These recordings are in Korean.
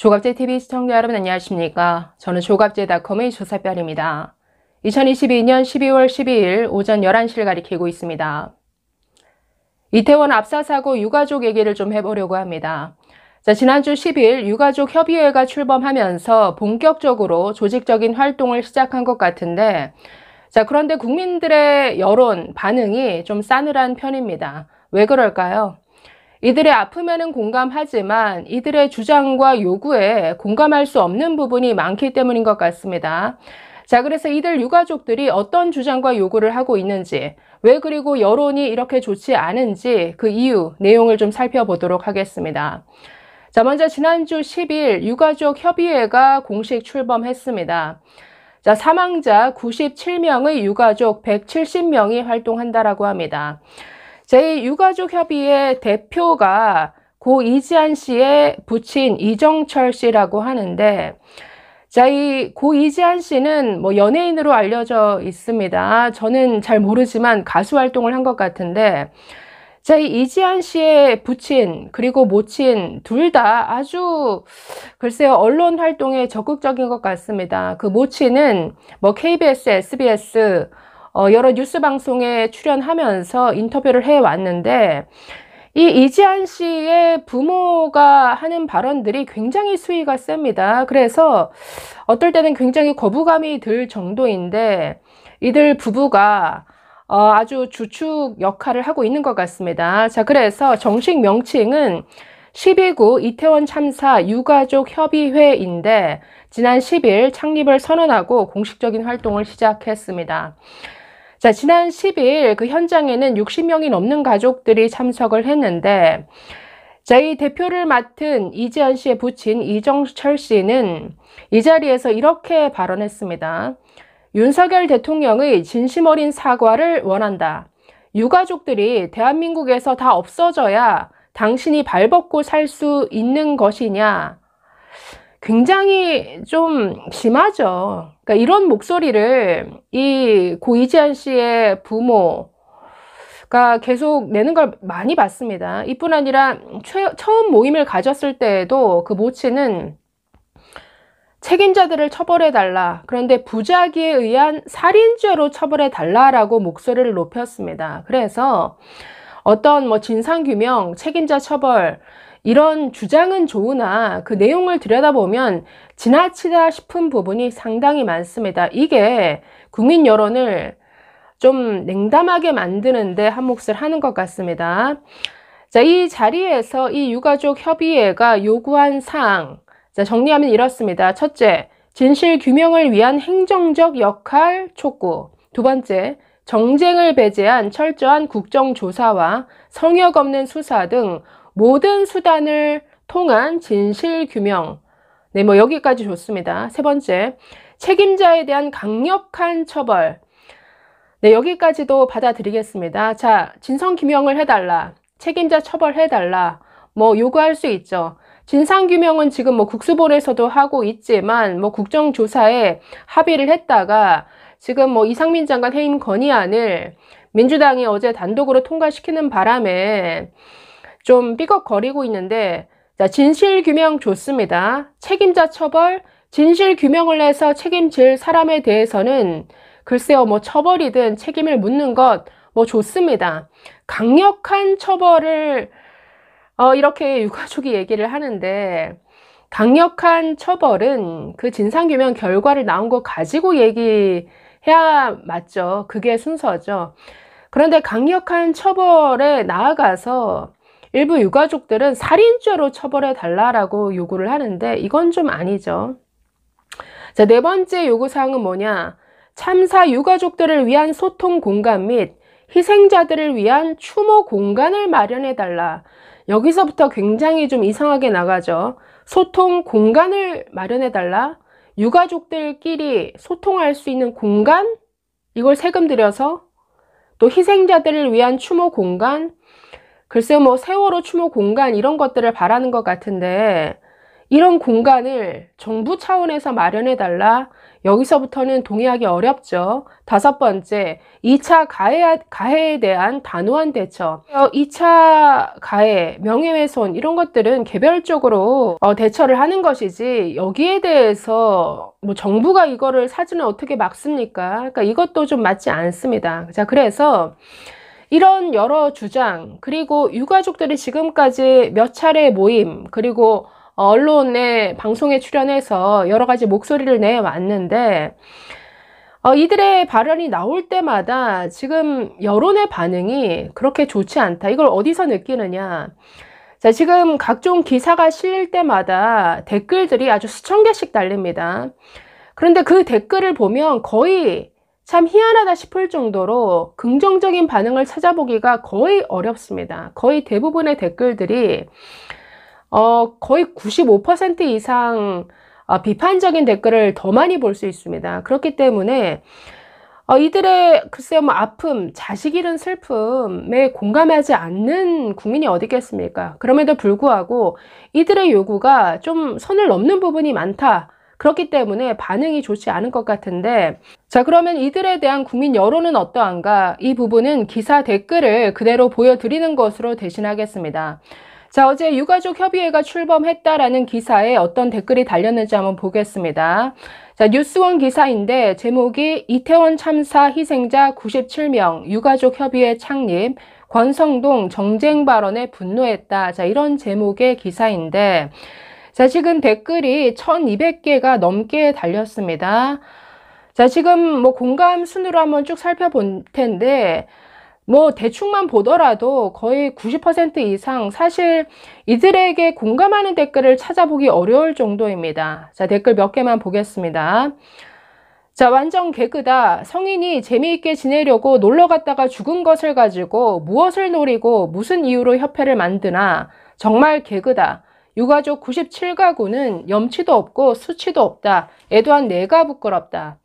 조갑제TV 시청자 여러분 안녕하십니까? 저는 조갑제닷컴의 조사별입니다. 2022년 12월 12일 오전 11시를 가리키고 있습니다. 이태원 압사 사고 유가족 얘기를 좀 해보려고 합니다. 자, 지난주 10일 유가족 협의회가 출범하면서 본격적으로 조직적인 활동을 시작한 것 같은데 자, 그런데 국민들의 여론, 반응이 좀 싸늘한 편입니다. 왜 그럴까요? 이들의 아픔에는 공감하지만 이들의 주장과 요구에 공감할 수 없는 부분이 많기 때문인 것 같습니다. 자, 그래서 이들 유가족들이 어떤 주장과 요구를 하고 있는지, 왜 그리고 여론이 이렇게 좋지 않은지 그 이유, 내용을 좀 살펴보도록 하겠습니다. 자, 먼저 지난주 10일 유가족 협의회가 공식 출범했습니다. 자, 사망자 97명의 유가족 170명이 활동한다라고 합니다. 제6가족 협의회 대표가 고 이지한 씨의 부친 이정철 씨라고 하는데 자, 이 고 이지한 씨는 뭐 연예인으로 알려져 있습니다. 저는 잘 모르지만 가수 활동을 한 것 같은데 자, 이 이지한 씨의 부친 그리고 모친 둘 다 아주 글쎄요 언론 활동에 적극적인 것 같습니다. 그 모친은 뭐 KBS, SBS 어, 여러 뉴스 방송에 출연하면서 인터뷰를 해왔는데 이 이지한 씨의 부모가 하는 발언들이 굉장히 수위가 셉니다. 그래서 어떨 때는 굉장히 거부감이 들 정도인데 이들 부부가 어, 아주 주축 역할을 하고 있는 것 같습니다. 자, 그래서 정식 명칭은 12구 이태원 참사 유가족 협의회인데 지난 10일 창립을 선언하고 공식적인 활동을 시작했습니다. 자, 지난 10일 그 현장에는 60명이 넘는 가족들이 참석을 했는데, 자, 이 대표를 맡은 이재현 씨의 부친 이정철 씨는 이 자리에서 이렇게 발언했습니다. 윤석열 대통령의 진심 어린 사과를 원한다. 유가족들이 대한민국에서 다 없어져야 당신이 발벗고 살 수 있는 것이냐. 굉장히 좀 심하죠. 그러니까 이런 목소리를 이 고이지한 씨의 부모가 계속 내는 걸 많이 봤습니다. 이뿐 아니라 최, 처음 모임을 가졌을 때에도 그 모친은 책임자들을 처벌해 달라. 그런데 부작위에 의한 살인죄로 처벌해 달라라고 목소리를 높였습니다. 그래서 어떤 뭐 진상규명, 책임자 처벌, 이런 주장은 좋으나 그 내용을 들여다보면 지나치다 싶은 부분이 상당히 많습니다. 이게 국민 여론을 좀 냉담하게 만드는데 한 몫을 하는 것 같습니다. 자, 이 자리에서 이 유가족 협의회가 요구한 사항. 자, 정리하면 이렇습니다. 첫째, 진실 규명을 위한 행정적 역할 촉구. 두 번째, 정쟁을 배제한 철저한 국정조사와 성역 없는 수사 등 모든 수단을 통한 진실 규명. 네, 뭐 여기까지 좋습니다. 세 번째, 책임자에 대한 강력한 처벌. 네, 여기까지도 받아들이겠습니다. 자, 진성 규명을 해달라. 책임자 처벌해달라. 뭐 요구할 수 있죠. 진상규명은 지금 뭐 국수본에서도 하고 있지만 뭐 국정조사에 합의를 했다가 지금 뭐 이상민 장관 해임 건의안을 민주당이 어제 단독으로 통과시키는 바람에 좀 삐걱거리고 있는데 자, 진실 규명 좋습니다. 책임자 처벌, 진실 규명을 해서 책임질 사람에 대해서는 글쎄요, 뭐 처벌이든 책임을 묻는 것, 뭐 좋습니다. 강력한 처벌을, 어, 이렇게 유가족이 얘기를 하는데, 강력한 처벌은 그 진상규명 결과를 나온 거 가지고 얘기, 해야 맞죠. 그게 순서죠. 그런데 강력한 처벌에 나아가서 일부 유가족들은 살인죄로 처벌해 달라라고 요구를 하는데 이건 좀 아니죠. 자, 네 번째 요구사항은 뭐냐? 참사 유가족들을 위한 소통 공간 및 희생자들을 위한 추모 공간을 마련해 달라. 여기서부터 굉장히 좀 이상하게 나가죠. 소통 공간을 마련해 달라. 유가족들끼리 소통할 수 있는 공간 이걸 세금 들여서 또 희생자들을 위한 추모 공간 글쎄 뭐 세월호 추모 공간 이런 것들을 바라는 것 같은데 이런 공간을 정부 차원에서 마련해달라. 여기서부터는 동의하기 어렵죠. 다섯 번째, 2차 가해, 가해에 대한 단호한 대처. 2차 어, 가해, 명예훼손 이런 것들은 개별적으로 어, 대처를 하는 것이지 여기에 대해서 뭐 정부가 이거를 사진을 어떻게 막습니까? 그러니까 이것도 좀 맞지 않습니다. 자, 그래서 이런 여러 주장, 그리고 유가족들이 지금까지 몇 차례 모임, 그리고 어, 언론에 방송에 출연해서 여러 가지 목소리를 내왔는데 어, 이들의 발언이 나올 때마다 지금 여론의 반응이 그렇게 좋지 않다. 이걸 어디서 느끼느냐. 자, 지금 각종 기사가 실릴 때마다 댓글들이 아주 수천 개씩 달립니다. 그런데 그 댓글을 보면 거의 참 희한하다 싶을 정도로 긍정적인 반응을 찾아보기가 거의 어렵습니다. 거의 대부분의 댓글들이 어, 거의 95% 이상 어, 비판적인 댓글을 더 많이 볼 수 있습니다. 그렇기 때문에 어, 이들의 글쎄요 뭐 아픔, 자식 잃은 슬픔에 공감하지 않는 국민이 어디 있겠습니까? 그럼에도 불구하고 이들의 요구가 좀 선을 넘는 부분이 많다. 그렇기 때문에 반응이 좋지 않은 것 같은데 자 그러면 이들에 대한 국민 여론은 어떠한가 이 부분은 기사 댓글을 그대로 보여드리는 것으로 대신하겠습니다. 자, 어제 유가족 협의회가 출범했다라는 기사에 어떤 댓글이 달렸는지 한번 보겠습니다. 자, 뉴스원 기사인데 제목이 이태원 참사 희생자 97명 유가족 협의회 창립 권성동 정쟁 발언에 분노했다. 자, 이런 제목의 기사인데 자, 지금 댓글이 1200개가 넘게 달렸습니다. 자, 지금 뭐 공감 순으로 한번 쭉 살펴볼 텐데 뭐 대충만 보더라도 거의 90% 이상 사실 이들에게 공감하는 댓글을 찾아보기 어려울 정도입니다. 자 댓글 몇 개만 보겠습니다. 자 완전 개그다. 성인이 재미있게 지내려고 놀러 갔다가 죽은 것을 가지고 무엇을 노리고 무슨 이유로 협회를 만드나 정말 개그다. 유가족 97가구는 염치도 없고 수치도 없다. 애도한 내가 부끄럽다.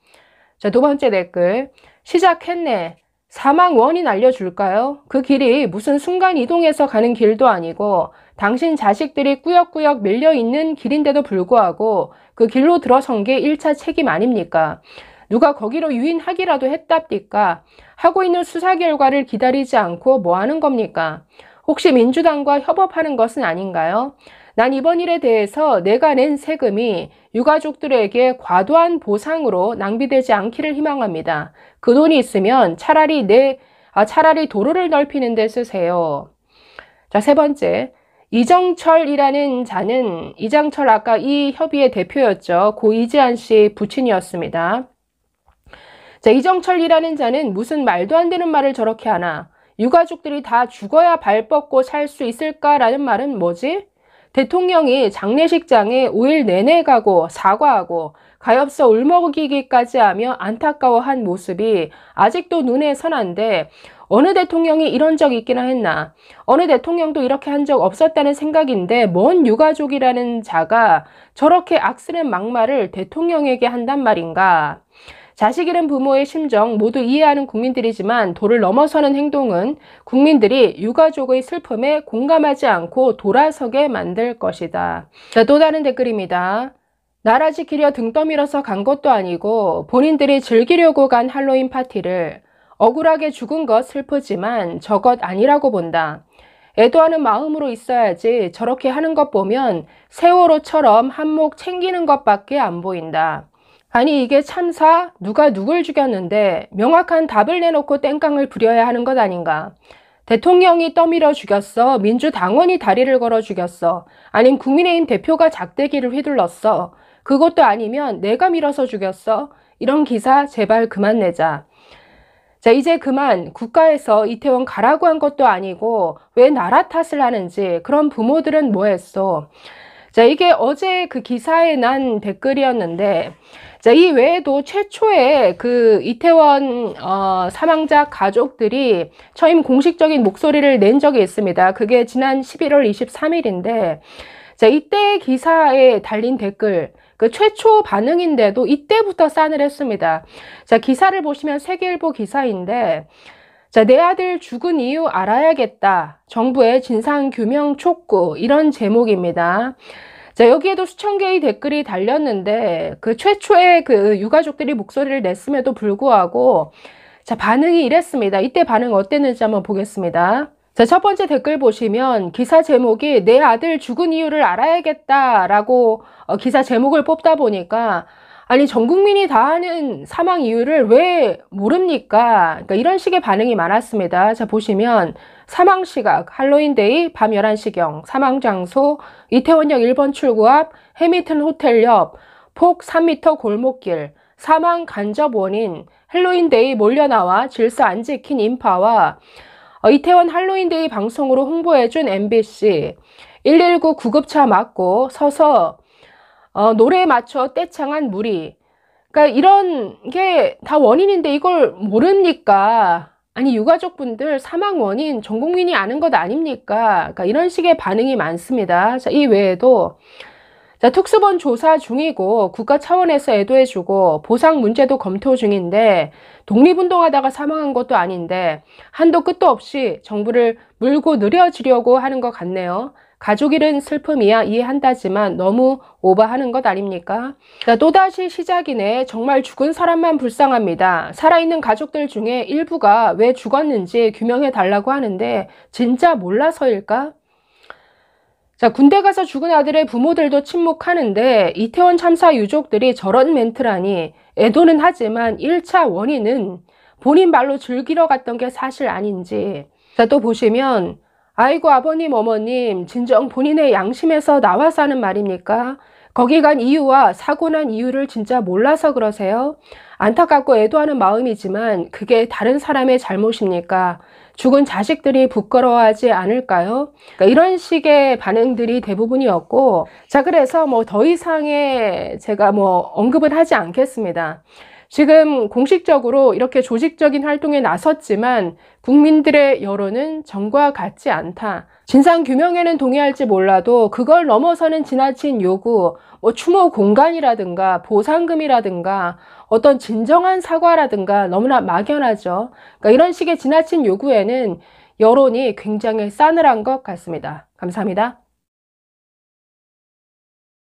자 두 번째 댓글 시작했네. 사망 원인 알려줄까요? 그 길이 무슨 순간 이동해서 가는 길도 아니고 당신 자식들이 꾸역꾸역 밀려있는 길인데도 불구하고 그 길로 들어선 게 1차 책임 아닙니까? 누가 거기로 유인하기라도 했답니까? 하고 있는 수사 결과를 기다리지 않고 뭐 하는 겁니까? 혹시 민주당과 협업하는 것은 아닌가요? 난 이번 일에 대해서 내가 낸 세금이 유가족들에게 과도한 보상으로 낭비되지 않기를 희망합니다. 그 돈이 있으면 차라리 내, 아, 차라리 도로를 넓히는 데 쓰세요. 자, 세 번째. 이정철이라는 자는 이장철 아까 이 협의의 대표였죠. 고 이재한 씨 부친이었습니다. 자, 이정철이라는 자는 무슨 말도 안 되는 말을 저렇게 하나. 유가족들이 다 죽어야 발 뻗고 살 수 있을까라는 말은 뭐지? 대통령이 장례식장에 5일 내내 가고 사과하고 가엾어 울먹이기까지 하며 안타까워한 모습이 아직도 눈에 선한데 어느 대통령이 이런 적 있기나 했나 어느 대통령도 이렇게 한 적 없었다는 생각인데 먼 유가족이라는 자가 저렇게 악쓰는 막말을 대통령에게 한단 말인가 자식 잃은 부모의 심정 모두 이해하는 국민들이지만 도를 넘어서는 행동은 국민들이 유가족의 슬픔에 공감하지 않고 돌아서게 만들 것이다. 자, 또 다른 댓글입니다. 나라 지키려 등 떠밀어서 간 것도 아니고 본인들이 즐기려고 간 할로윈 파티를 억울하게 죽은 것 슬프지만 저것 아니라고 본다. 애도하는 마음으로 있어야지 저렇게 하는 것 보면 세월호처럼 한몫 챙기는 것밖에 안 보인다. 아니 이게 참사 누가 누굴 죽였는데 명확한 답을 내놓고 땡깡을 부려야 하는 것 아닌가. 대통령이 떠밀어 죽였어. 민주당원이 다리를 걸어 죽였어. 아님 국민의힘 대표가 작대기를 휘둘렀어. 그것도 아니면 내가 밀어서 죽였어. 이런 기사 제발 그만 내자. 자, 이제 그만 국가에서 이태원 가라고 한 것도 아니고 왜 나라 탓을 하는지 그런 부모들은 뭐 했어. 자, 이게 어제 그 기사에 난 댓글이었는데 자, 이 외에도 최초의 그 이태원 어, 사망자 가족들이 처임 공식적인 목소리를 낸 적이 있습니다. 그게 지난 11월 23일인데 자, 이때 기사에 달린 댓글 그 최초 반응인데도 이때부터 싼을 했습니다. 자, 기사를 보시면 세계일보 기사인데 자, 내 아들 죽은 이유 알아야겠다. 정부의 진상규명 촉구. 이런 제목입니다. 자, 여기에도 수천 개의 댓글이 달렸는데 그 최초의 그 유가족들이 목소리를 냈음에도 불구하고 자, 반응이 이랬습니다. 이때 반응 어땠는지 한번 보겠습니다. 자, 첫 번째 댓글 보시면 기사 제목이 내 아들 죽은 이유를 알아야겠다라고 어, 기사 제목을 뽑다 보니까 아니 전 국민이 다 아는 사망 이유를 왜 모릅니까? 그러니까 이런 식의 반응이 많았습니다. 자 보시면 사망 시각 할로윈데이 밤 11시경 사망 장소 이태원역 1번 출구 앞해미튼 호텔 옆 폭 3m 골목길 사망 간접 원인 할로윈데이 몰려나와 질서 안 지킨 인파와 어, 이태원 할로윈데이 방송으로 홍보해준 MBC 119 구급차 맞고 서서 어, 노래에 맞춰 떼창한 무리. 그러니까 이런 게 다 원인인데 이걸 모릅니까? 아니 유가족분들 사망 원인 전 국민이 아는 것 아닙니까? 그러니까 이런 식의 반응이 많습니다. 자, 이 외에도 자, 특수본 조사 중이고 국가 차원에서 애도해주고 보상 문제도 검토 중인데 독립운동하다가 사망한 것도 아닌데 한도 끝도 없이 정부를 물고 늘려지려고 하는 것 같네요. 가족 잃은 슬픔이야 이해한다지만 너무 오버하는 것 아닙니까? 자, 또다시 시작이네 정말 죽은 사람만 불쌍합니다. 살아있는 가족들 중에 일부가 왜 죽었는지 규명해 달라고 하는데 진짜 몰라서일까? 자, 군대 가서 죽은 아들의 부모들도 침묵하는데 이태원 참사 유족들이 저런 멘트라니 애도는 하지만 1차 원인은 본인 말로 즐기러 갔던 게 사실 아닌지 자, 또 보시면 아이고 아버님 어머님 진정 본인의 양심에서 나와서 하는 말입니까? 거기 간 이유와 사고 난 이유를 진짜 몰라서 그러세요? 안타깝고 애도하는 마음이지만 그게 다른 사람의 잘못입니까? 죽은 자식들이 부끄러워하지 않을까요? 그러니까 이런 식의 반응들이 대부분이었고 자 그래서 뭐 더 이상의 제가 뭐 언급은 하지 않겠습니다. 지금 공식적으로 이렇게 조직적인 활동에 나섰지만 국민들의 여론은 정과 같지 않다. 진상규명에는 동의할지 몰라도 그걸 넘어서는 지나친 요구, 뭐 추모 공간이라든가 보상금이라든가 어떤 진정한 사과라든가 너무나 막연하죠. 그러니까 이런 식의 지나친 요구에는 여론이 굉장히 싸늘한 것 같습니다. 감사합니다.